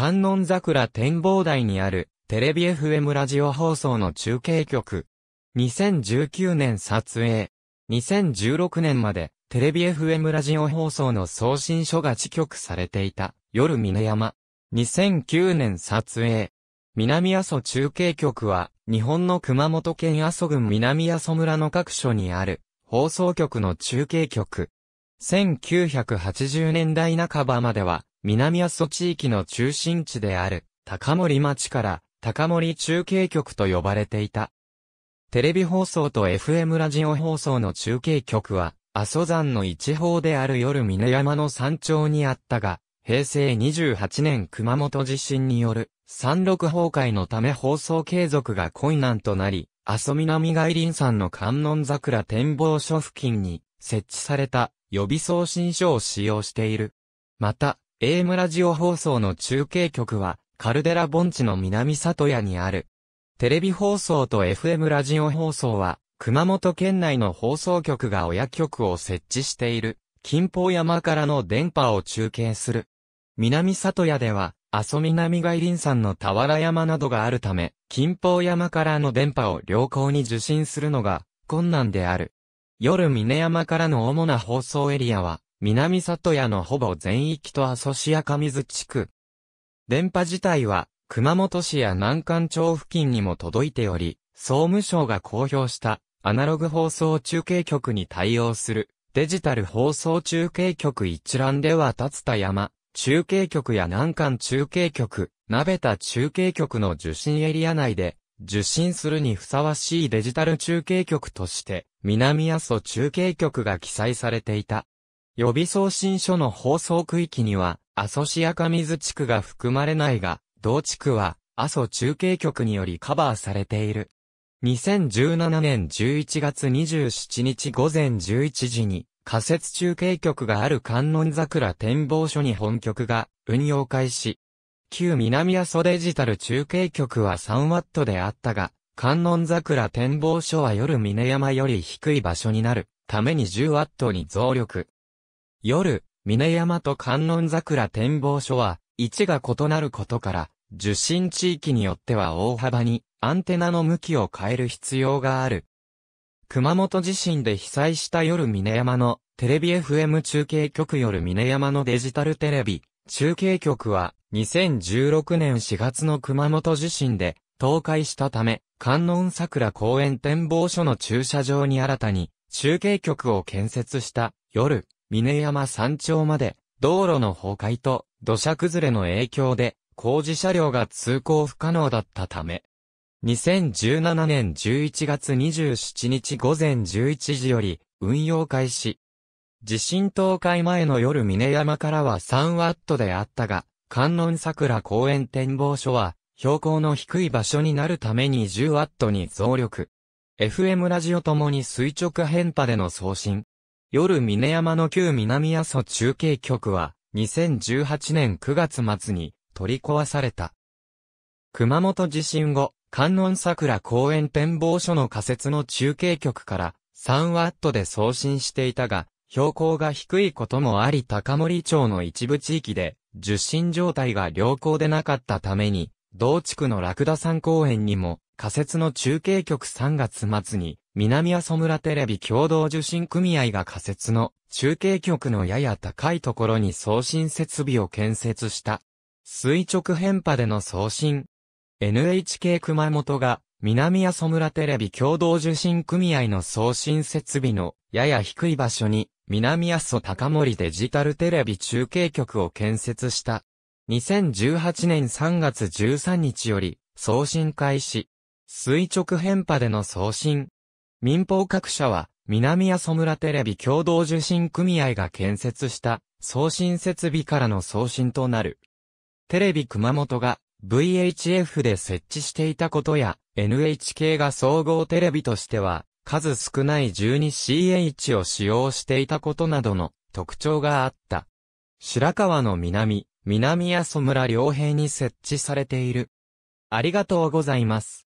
観音桜展望台にある、テレビ FM ラジオ放送の中継局。2019年撮影。2016年まで、テレビ FM ラジオ放送の送信書が支局されていた、夜峰山。2009年撮影。南阿蘇中継局は、日本の熊本県阿蘇郡南阿蘇村の各所にある、放送局の中継局。1980年代半ばまでは、南阿蘇地域の中心地である高森町から高森中継局と呼ばれていた。テレビ放送と FM ラジオ放送の中継局は、阿蘇山の一方である夜峰山の山頂にあったが、平成28年熊本地震による山麓崩壊のため放送継続が困難となり、阿蘇南外林山の観音桜展望所付近に設置された予備送信所を使用している。また、AM ラジオ放送の中継局は、カルデラ盆地の南里屋にある。テレビ放送と FM ラジオ放送は、熊本県内の放送局が親局を設置している、近方山からの電波を中継する。南里屋では、阿蘇南外林山の俵山などがあるため、近方山からの電波を良好に受信するのが困難である。夜峰山からの主な放送エリアは、南里屋のほぼ全域と阿蘇市や上津地区。電波自体は、熊本市や南関町付近にも届いており、総務省が公表したアナログ放送中継局に対応するデジタル放送中継局一覧では立田山中継局や南関中継局、鍋田中継局の受信エリア内で受信するにふさわしいデジタル中継局として南阿蘇中継局が記載されていた。予備送信所の放送区域には、阿蘇市赤水地区が含まれないが、同地区は、阿蘇中継局によりカバーされている。2017年11月27日午前11時に、仮設中継局がある観音桜展望所に本局が運用開始。旧南阿蘇デジタル中継局は3ワットであったが、観音桜展望所は夜峰山より低い場所になるために10ワットに増力。夜、峰山と観音桜展望所は、位置が異なることから、受信地域によっては大幅にアンテナの向きを変える必要がある。熊本地震で被災した夜峰山のテレビ FM 中継局夜峰山のデジタルテレビ中継局は2016年4月の熊本地震で倒壊したため観音桜公園展望所の駐車場に新たに中継局を建設した夜峰山山頂まで、道路の崩壊と土砂崩れの影響で、工事車両が通行不可能だったため、2017年11月27日午前11時より運用開始。地震倒壊前の夜峰山からは3ワットであったが、観音桜公園展望所は標高の低い場所になるために10ワットに増力。FM ラジオともに垂直変波での送信、夜峰山の旧南阿蘇中継局は、2018年9月末に取り壊された。熊本地震後、観音桜公園展望所の仮設の中継局から3ワットで送信していたが、標高が低いこともあり高森町の一部地域で受信状態が良好でなかったために、同地区のラクダ山公園にも仮設の中継局3月末に南阿蘇村テレビ共同受信組合が仮設の中継局のやや高いところに送信設備を建設した。垂直変波での送信。NHK 熊本が南阿蘇村テレビ共同受信組合の送信設備のやや低い場所に南阿蘇高森デジタルテレビ中継局を建設した。2018年3月13日より送信開始。垂直変波での送信。民放各社は、南阿蘇村テレビ共同受信組合が建設した送信設備からの送信となる。テレビ熊本が VHF で設置していたことや、NHK が総合テレビとしては、数少ない 12CH を使用していたことなどの特徴があった。白川の南、南阿蘇村両平に設置されている。ありがとうございます。